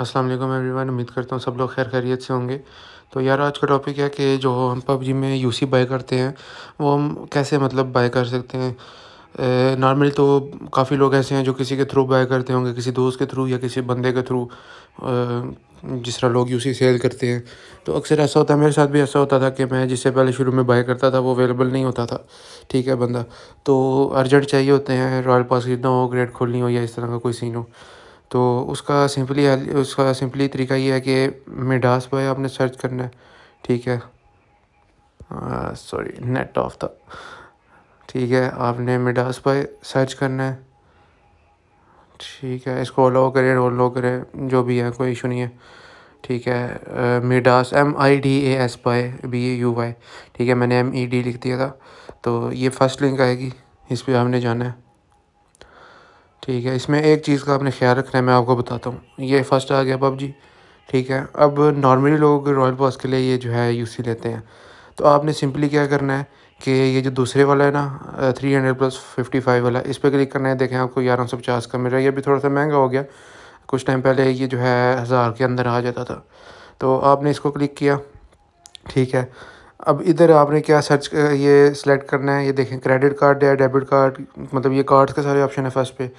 अस्सलाम वालेकुम एवरीवन उम्मीद करता हूँ सब लोग खैर खैरियत से होंगे तो यार आज का टॉपिक है कि जो हम पबजी में यूसी बाय करते हैं वो हम कैसे मतलब बाय कर सकते हैं नॉर्मली तो काफ़ी लोग ऐसे हैं जो किसी के थ्रू बाय करते होंगे किसी दोस्त के थ्रू या किसी बंदे के थ्रू जिस तरह लोग यूसी सेल करते हैं तो अक्सर ऐसा होता है मेरे साथ भी ऐसा होता था कि मैं जिससे पहले शुरू में बाय करता था वो अवेलेबल नहीं होता था ठीक है बंदा तो अर्जेंट चाहिए होते हैं रॉयल पास खरीदना हो ग्रेड खोलनी हो या इस तरह का कोई सीन हो तो उसका सिंपली उसका सिंपली तरीका ये है कि मिडास बॉय आपने सर्च करना है ठीक है सॉरी नेट ऑफ था ठीक है आपने मिडास बॉय सर्च करना है ठीक है इसको अलाउ करें रोल लो करें जो भी है कोई इशू नहीं है ठीक है Midas M I D A S by B U Y ठीक है मैंने एम ई डी लिख दिया था तो ये फर्स्ट लिंक आएगी इस पर आपने जाना है ठीक है इसमें एक चीज़ का आपने ख्याल रखना है मैं आपको बताता हूँ ये फर्स्ट आ गया पबजी ठीक है अब नॉर्मली लोग रॉयल पास के लिए ये जो है यू लेते हैं तो आपने सिंपली क्या करना है कि ये जो दूसरे वाला है ना three hundred plus fifty five वाला इस पर क्लिक करना है देखें आपको ग्यारह सौ पचास का मिल रहा है ये भी थोड़ा सा महंगा हो गया कुछ टाइम पहले ये जो है हज़ार के अंदर आ जाता था तो आपने इसको क्लिक किया ठीक है अब इधर आपने क्या सर्च ये सिलेक्ट करना है ये देखें क्रेडिट कार्ड या डेबिट कार्ड मतलब ये कार्ड्स के सारे ऑप्शन है फर्स्ट पे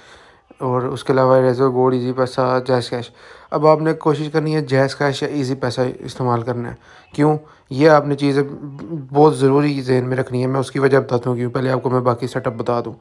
और उसके अलावा रेजो गोल्ड इजी पैसा जैस कैश अब आपने कोशिश करनी है जैस कैश या इजी पैसा इस्तेमाल करना है क्यों ये आपने चीज़ें बहुत ज़रूरी जहन में रखनी है मैं उसकी वजह बताता हूँ क्यों पहले आपको मैं बाकी सेटअप बता दूँ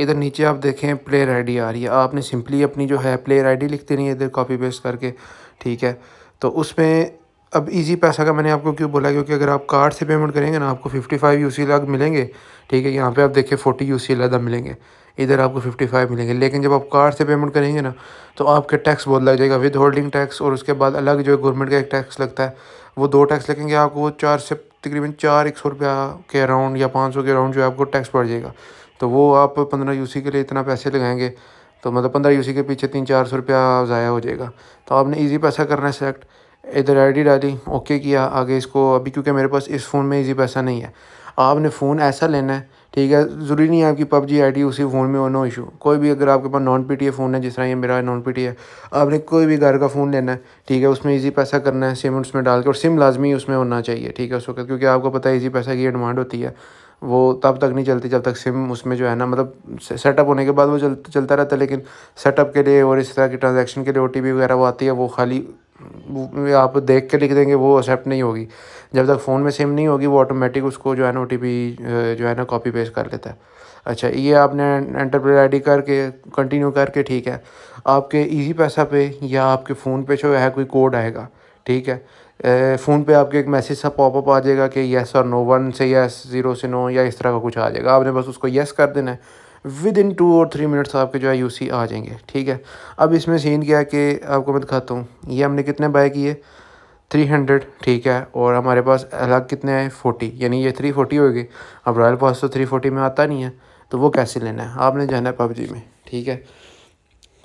इधर नीचे आप देखें प्लेयर डी आ रही है आपने सिंपली अपनी जो है प्लेयर आई लिख देनी है इधर कॉपी पेस्ट करके ठीक है तो उसमें अब इजी पैसा का मैंने आपको क्यों बोला क्योंकि अगर आप कार्ड से पेमेंट करेंगे ना आपको 55 फाइव यू सी मिलेंगे ठीक है यहाँ पे आप देखिए 40 यू सी अलग मिलेंगे इधर आपको 55 मिलेंगे लेकिन जब आप कार्ड से पेमेंट करेंगे ना तो आपके टैक्स बहुत लग जाएगा विद होल्डिंग टैक्स और उसके बाद अलग जो गवर्नमेंट का एक टैक्स लगता है वो दो टैक्स लगेंगे आपको वो चार से तकरीबन चार एक सौ रुपया के अराउंड या पाँच सौ के अराउंड जो है आपको टैक्स पड़ जाएगा तो वो आप पंद्रह यू सी के लिए इतना पैसे लगाएंगे तो मतलब पंद्रह यू सी के पीछे तीन चार सौ रुपया ज़ाया हो जाएगा तो आपने ईजी पैसा करना है सेलेक्ट इधर आई डी डाली ओके किया आगे इसको अभी क्योंकि मेरे पास इस फ़ोन में इजी पैसा नहीं है आपने फ़ोन ऐसा लेना है ठीक है ज़रूरी नहीं है आपकी पबजी आई उसी फ़ोन में हो नो इशू कोई भी अगर आपके पास नॉन पीटीए फ़ोन है जिस तरह ये मेरा नॉन पीटीए है आपने कोई भी घर का फ़ोन लेना है ठीक है उसमें इजी पैसा करना है सिम उसमें डाल के और सिम लाजमी उसमें होना चाहिए ठीक है उस वक्त क्योंकि आपको पता है ईजी पैसा की डिमांड होती है वो तब तक नहीं चलती जब तक सिम उसमें जो है ना मतलब सेटअप होने के बाद वो चलता रहता है लेकिन सेटअप के लिए और इस तरह की ट्रांजैक्शन के लिए ओ वगैरह वो आती है वो खाली आप देख के लिख देंगे वो एक्सेप्ट नहीं होगी जब तक फ़ोन में सिम नहीं होगी वो ऑटोमेटिक उसको जो है ना ओ जो है ना कॉपी पेस्ट कर लेता है अच्छा ये आपने एंटरप्रेज आईडी करके कंटिन्यू करके ठीक है आपके इजी पैसा पे या आपके फ़ोन पे जो है कोई कोड आएगा ठीक है फ़ोन पे आपके एक मैसेज सा पॉपअप आ जाएगा कि येस और नो वन से येस ज़ीरो से नो या इस तरह का कुछ आ जाएगा आपने बस उसको येस कर देना है विद इन टू और थ्री मिनट्स आपके जो है यू आ जाएंगे ठीक है अब इसमें सीन क्या है कि आपको मैं दिखाता हूँ ये हमने कितने बाय किए थ्री हंड्रेड ठीक है और हमारे पास अलग कितने हैं फोर्टी यानी ये थ्री फोर्टी होगी अब रॉयल पास तो थ्री फोर्टी में आता नहीं है तो वो कैसे लेना है आपने जाना है पबजी में ठीक है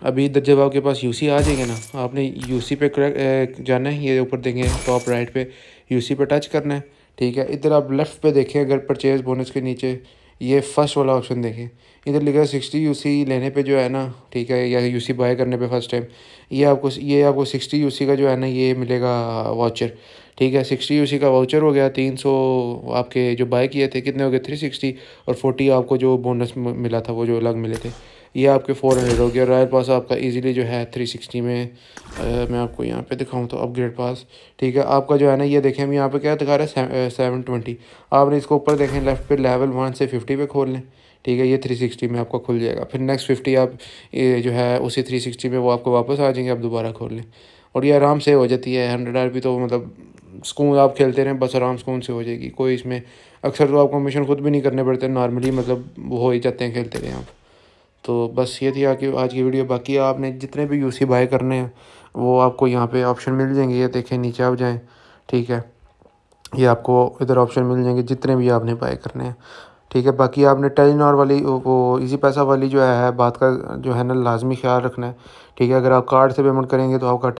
अभी इधर जब आपके पास यूसी आ जाएंगे ना आपने यूसी पे कर जाना है ये ऊपर देंगे टॉप राइट पे यूसी पे टच करना है ठीक है इधर आप लेफ़्ट पे देखें अगर परचेज़ बोनस के नीचे ये फर्स्ट वाला ऑप्शन देखें इधर लिखा है सिक्सटी यू लेने पे जो है ना ठीक है या यू सी बाय करने पे फर्स्ट टाइम ये आपको ये आपको सिक्सटी यू का जो है ना ये मिलेगा वाउचर ठीक है सिक्सटी यू का वाउचर हो गया तीन सौ आपके जो बाय किए थे कितने हो गए थ्री सिक्सटी और फोर्टी आपको जो बोनस मिला था वो जो अलग मिले थे ये आपके फोर हंड्रेड हो गया रॉयल पास आपका इजीली जो है थ्री सिक्सटी में आ, मैं आपको यहाँ पे दिखाऊँ तो अपग्रेड पास ठीक है आपका जो है ना ये देखें हम यहाँ पे क्या दिखा रहे हैं सेवन ट्वेंटी आपने इसको ऊपर देखें लेफ्ट पे लेवल वन से फिफ्टी पे खोल लें ठीक है ये थ्री सिक्सटी में आपका खुल जाएगा फिर नेक्स्ट फिफ्टी आप ये जो है उसी थ्री सिक्सटी में वो आपको वापस आ जाएंगे आप दोबारा खोल लें और ये आराम से हो जाती है हंड्रेड आर तो मतलब सुकून आप खेलते रहें बस आराम सुकून से हो जाएगी कोई इसमें अक्सर तो आपको मिशन खुद भी नहीं करने पड़ते नॉर्मली मतलब वो हो ही जाते हैं खेलते रहें आप तो बस ये थी आगे आज की वीडियो बाकी आपने जितने भी यूसी बाय करने हैं वो आपको यहाँ पे ऑप्शन मिल जाएंगे ये देखें नीचे आप जाएं ठीक है ये आपको इधर ऑप्शन मिल जाएंगे जितने भी आपने बाय करने हैं ठीक है बाकी आपने टेलीनॉर वाली वो इजी पैसा वाली जो है बात का जो है ना लाजमी ख्याल रखना है ठीक है अगर आप कार्ड से पेमेंट करेंगे तो आपका